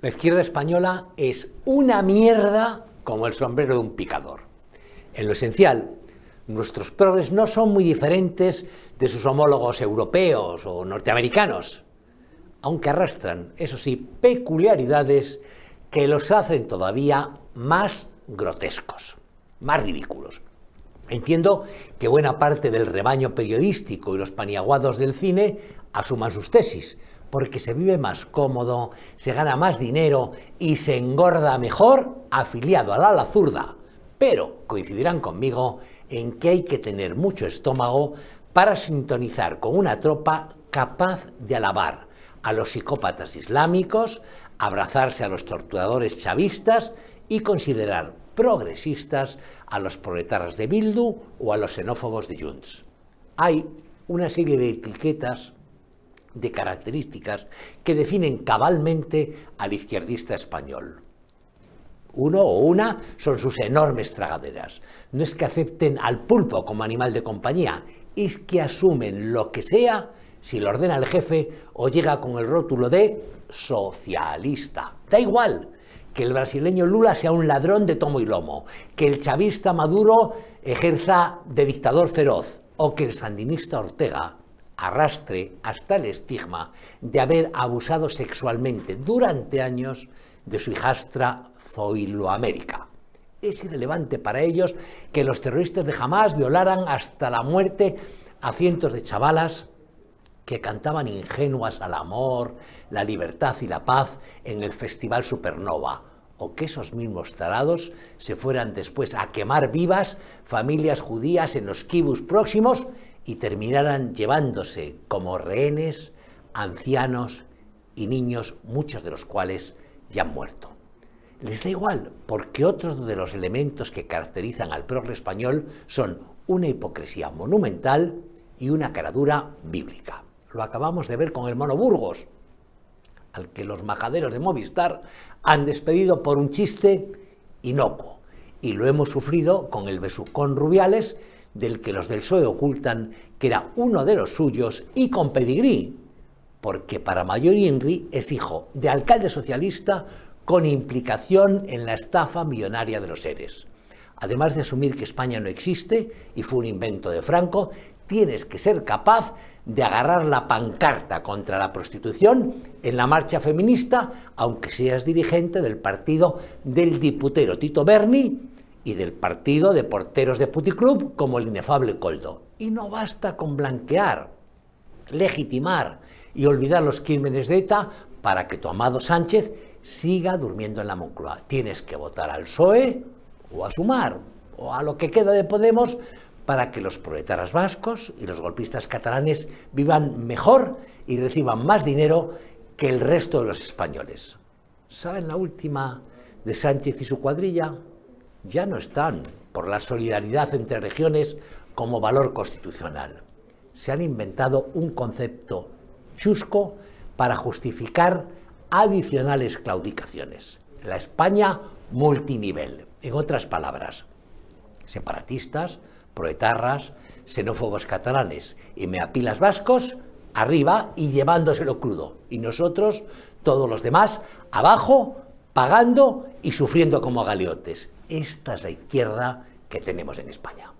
La izquierda española es una mierda como el sombrero de un picador. En lo esencial, nuestros progres no son muy diferentes de sus homólogos europeos o norteamericanos, aunque arrastran, eso sí, peculiaridades que los hacen todavía más grotescos, más ridículos. Entiendo que buena parte del rebaño periodístico y los paniaguados del cine asuman sus tesis, porque se vive más cómodo, se gana más dinero y se engorda mejor afiliado a la, lazurda. Pero coincidirán conmigo en que hay que tener mucho estómago para sintonizar con una tropa capaz de alabar a los psicópatas islámicos, abrazarse a los torturadores chavistas y considerar progresistas a los proletarios de Bildu o a los xenófobos de Junts. Hay una serie de etiquetas de características que definen cabalmente al izquierdista español. Uno o una son sus enormes tragaderas. No es que acepten al pulpo como animal de compañía, es que asumen lo que sea si lo ordena el jefe o llega con el rótulo de socialista. Da igual que el brasileño Lula sea un ladrón de tomo y lomo, que el chavista Maduro ejerza de dictador feroz o que el sandinista Ortega arrastre hasta el estigma de haber abusado sexualmente durante años de su hijastra Zoiloamérica. Es irrelevante para ellos que los terroristas de Hamas violaran hasta la muerte a cientos de chavalas que cantaban ingenuas al amor, la libertad y la paz en el Festival Supernova, o que esos mismos tarados se fueran después a quemar vivas familias judías en los kibus próximos y terminarán llevándose como rehenes ancianos y niños, muchos de los cuales ya han muerto. Les da igual, porque otros de los elementos que caracterizan al progre español son una hipocresía monumental y una caradura bíblica. Lo acabamos de ver con el mono Burgos, al que los majaderos de Movistar han despedido por un chiste inocuo. Y lo hemos sufrido con el besucón Rubiales, del que los del PSOE ocultan que era uno de los suyos y con pedigrí, porque para Mayor Inri es hijo de alcalde socialista con implicación en la estafa millonaria de los seres. Además de asumir que España no existe y fue un invento de Franco, tienes que ser capaz de agarrar la pancarta contra la prostitución en la marcha feminista, aunque seas dirigente del partido del diputero Tito Berni, y del partido de porteros de puticlub como el inefable Coldo. Y no basta con blanquear, legitimar y olvidar los crímenes de ETA para que tu amado Sánchez siga durmiendo en la Moncloa. Tienes que votar al PSOE o a Sumar o a lo que queda de Podemos para que los proletaras vascos y los golpistas catalanes vivan mejor y reciban más dinero que el resto de los españoles. ¿Saben la última de Sánchez y su cuadrilla? ya no están por la solidaridad entre regiones como valor constitucional. Se han inventado un concepto chusco para justificar adicionales claudicaciones. La España multinivel. En otras palabras, separatistas, proetarras, xenófobos catalanes y meapilas vascos arriba y llevándoselo crudo. Y nosotros, todos los demás, abajo, pagando y sufriendo como galeotes. Esta es la izquierda que tenemos en España.